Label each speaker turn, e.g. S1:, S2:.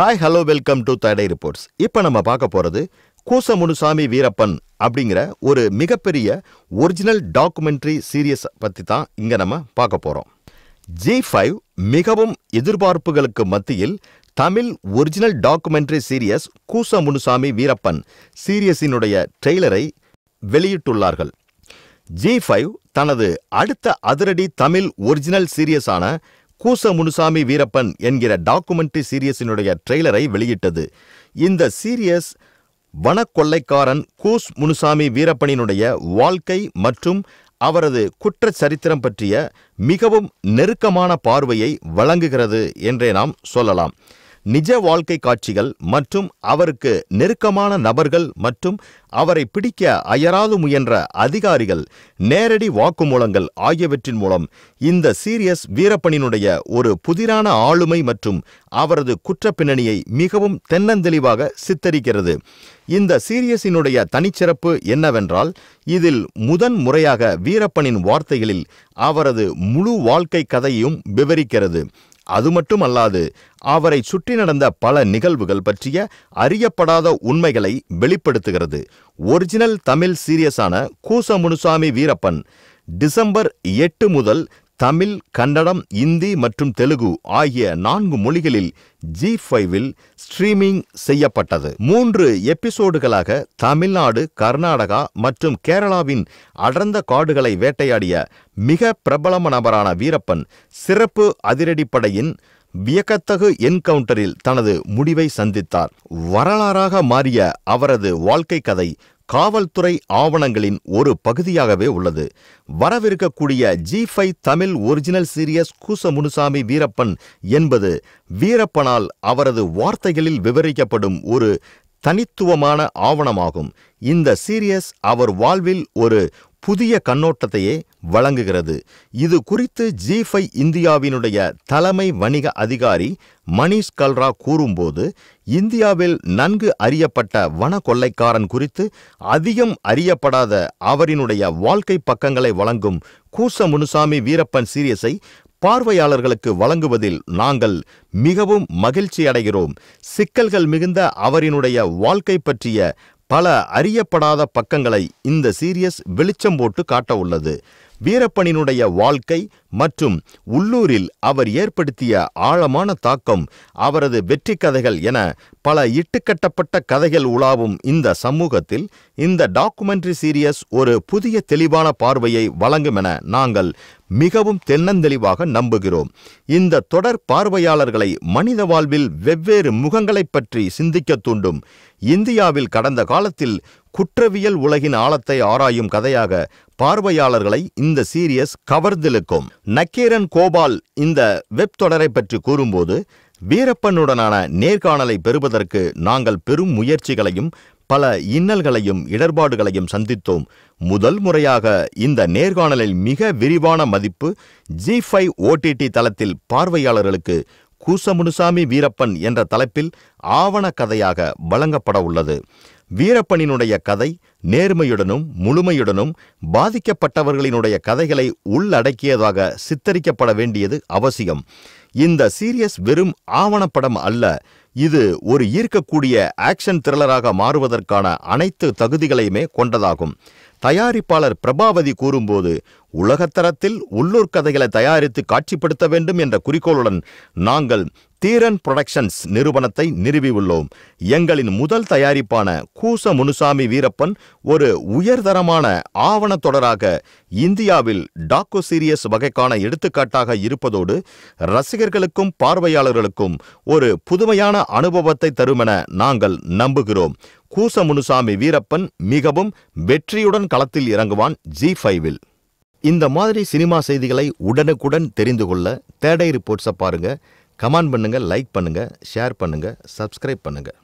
S1: hi hello welcome to தடை reports இப்போ நம்ம பார்க்க போகிறது கூசமுனுசாமி வீரப்பன் அப்படிங்கிற ஒரு மிகப்பெரிய ஒரிஜினல் டாக்குமெண்ட்ரி சீரியஸ் பற்றி தான் இங்கே நம்ம பார்க்க போகிறோம் ஜி ஃபைவ் மிகவும் எதிர்பார்ப்புகளுக்கு மத்தியில் Tamil original documentary series Koosemunisamy Veerappan சீரியஸினுடைய ட்ரெய்லரை வெளியிட்டுள்ளார்கள் ஜி ஃபைவ் தனது அடுத்த அதிரடி தமிழ் ஒரிஜினல் சீரியஸான கூச முனுசாமி வீரப்பன் என்கிற டாக்குமெண்ட்ரி சீரியஸினுடைய ட்ரெய்லரை வெளியிட்டது இந்த சீரியஸ் வனக்கொள்ளைக்காரன் கூஸ் முனுசாமி வீரப்பனினுடைய வாழ்க்கை மற்றும் அவரது குற்றச்சரித்திரம் பற்றிய மிகவும் நெருக்கமான பார்வையை வழங்குகிறது என்றே நாம் சொல்லலாம் நிஜ வாழ்க்கை காட்சிகள் மற்றும் அவருக்கு நெருக்கமான நபர்கள் மற்றும் அவரை பிடிக்க அயராது முயன்ற அதிகாரிகள் நேரடி வாக்குமூலங்கள் ஆகியவற்றின் மூலம் இந்த சீரியஸ் வீரப்பனினுடைய ஒரு புதிரான ஆளுமை மற்றும் அவரது குற்றப்பின்னணியை மிகவும் தென்னந்தெளிவாக சித்தரிக்கிறது இந்த சீரியஸினுடைய தனிச்சிறப்பு என்னவென்றால் இதில் முதன் முறையாக வீரப்பனின் வார்த்தைகளில் அவரது முழு வாழ்க்கை கதையையும் விவரிக்கிறது அது மட்டுமல்லாது அவரை சுற்றி நடந்த பல நிகழ்வுகள் பற்றிய அறியப்படாத உண்மைகளை வெளிப்படுத்துகிறது ஒரிஜினல் தமிழ் சீரியஸான கூசமுனுசாமி வீரப்பன் டிசம்பர் எட்டு முதல் தமிழ் கன்னடம் இந்தி மற்றும் தெலுங்கு ஆகிய நான்கு மொழிகளில் ஜி ஃபைவில் ஸ்ட்ரீமிங் செய்யப்பட்டது மூன்று எபிசோடுகளாக தமிழ்நாடு கர்நாடகா மற்றும் கேரளாவின் அடர்ந்த காடுகளை வேட்டையாடிய மிக பிரபலம நபரான வீரப்பன் சிறப்பு அதிரடிப்படையின் வியக்கத்தகு என்கவுண்டரில் தனது முடிவை சந்தித்தார் வரலாறாக மாறிய அவரது வாழ்க்கை கதை காவல்துறை ஆவணங்களின் ஒரு பகுதியாகவே உள்ளது வரவிருக்கக்கூடிய G five Tamil original series கூச முனுசாமி வீரப்பன் என்பது வீரப்பனால் அவரது வார்த்தைகளில் விவரிக்கப்படும் ஒரு தனித்துவமான ஆவணமாகும் இந்த சீரியஸ் அவர் வாழ்வில் ஒரு புதிய கண்ணோட்டத்தையே வழங்குகிறது இது குறித்து ஜிஃபை இந்தியாவினுடைய தலைமை வணிக அதிகாரி மணிஷ் கல்ரா கூறும்போது இந்தியாவில் நன்கு அறியப்பட்ட வன கொள்ளைக்காரன் குறித்து அதிகம் அறியப்படாத அவரினுடைய வாழ்க்கை பக்கங்களை வழங்கும் கூச முனுசாமி வீரப்பன் சீரியஸை பார்வையாளர்களுக்கு வழங்குவதில் நாங்கள் மிகவும் மகிழ்ச்சி அடைகிறோம் சிக்கல்கள் மிகுந்த அவரினுடைய வாழ்க்கை பற்றிய பல அறியப்படாத பக்கங்களை இந்த சீரியஸ் வெளிச்சம் போட்டு காட்ட உள்ளது வீரப்பனினுடைய வாழ்க்கை மற்றும் உள்ளூரில் அவர் ஏற்படுத்திய ஆழமான தாக்கம் அவரது வெற்றி கதைகள் என பல இட்டுக்கட்டப்பட்ட கதைகள் உலாவும் இந்த சமூகத்தில் இந்த டாக்குமெண்ட்ரி சீரியஸ் ஒரு புதிய தெளிவான பார்வையை வழங்கும் என நாங்கள் மிகவும் தென்னந்தெளிவாக நம்புகிறோம் இந்த தொடர் பார்வையாளர்களை மனித வாழ்வில் வெவ்வேறு முகங்களைப் பற்றி சிந்திக்க தூண்டும் இந்தியாவில் கடந்த காலத்தில் குற்றவியல் உலகின் ஆழத்தை ஆராயும் கதையாக பார்வையாளர்களை இந்த சீரியஸ் கவர்ந்திழுக்கும் நக்கீரன் கோபால் இந்த வெப் தொடரை பற்றி கூறும்போது வீரப்பனுடனான நேர்காணலை பெறுவதற்கு நாங்கள் பெரும் முயற்சிகளையும் பல இன்னல்களையும் இடர்பாடுகளையும் சந்தித்தோம் முதல் முறையாக இந்த நேர்காணலில் மிக விரிவான மதிப்பு ஜி ஃபைவ் ஓடிடி தளத்தில் பார்வையாளர்களுக்கு கூசமுனுசாமி வீரப்பன் என்ற தலைப்பில் ஆவண கதையாக வழங்கப்பட உள்ளது வீரப்பனினுடைய கதை நேர்மையுடனும் முழுமையுடனும் பாதிக்கப்பட்டவர்களினுடைய கதைகளை உள்ளடக்கியதாக சித்தரிக்கப்பட வேண்டியது அவசியம் இந்த சீரியஸ் வெறும் ஆவணப்படம் அல்ல இது ஒரு ஈர்க்கக்கூடிய ஆக்ஷன் த்ரில்லராக மாறுவதற்கான அனைத்து தகுதிகளையுமே கொண்டதாகும் தயாரிப்பாளர் பிரபாவதி கூறும்போது உலகத்தரத்தில் உள்ளூர் கதைகளை தயாரித்து காட்சிப்படுத்த வேண்டும் என்ற குறிக்கோளுடன் நாங்கள் தீரன் புரொடக்ஷன்ஸ் நிறுவனத்தை நிறுவியுள்ளோம் எங்களின் முதல் தயாரிப்பான கூச முனுசாமி வீரப்பன் ஒரு உயர்தரமான ஆவணத் தொடராக இந்தியாவில் டாக்கோ சீரியஸ் வகைக்கான எடுத்துக்காட்டாக இருப்பதோடு ரசிகர்களுக்கும் பார்வையாளர்களுக்கும் ஒரு புதுமையான அனுபவத்தை தருமென நாங்கள் நம்புகிறோம் கூச முனுசாமி வீரப்பன் மிகவும் வெற்றியுடன் களத்தில் இறங்குவான் ஜி ஃபைவில் இந்த மாதிரி சினிமா செய்திகளை உடனுக்குடன் தெரிந்து கொள்ள தேடை ரிப்போர்ட்ஸை பாருங்கள் கமெண்ட் பண்ணுங்கள் லைக் பண்ணுங்கள் ஷேர் பண்ணுங்கள் சப்ஸ்கிரைப் பண்ணுங்கள்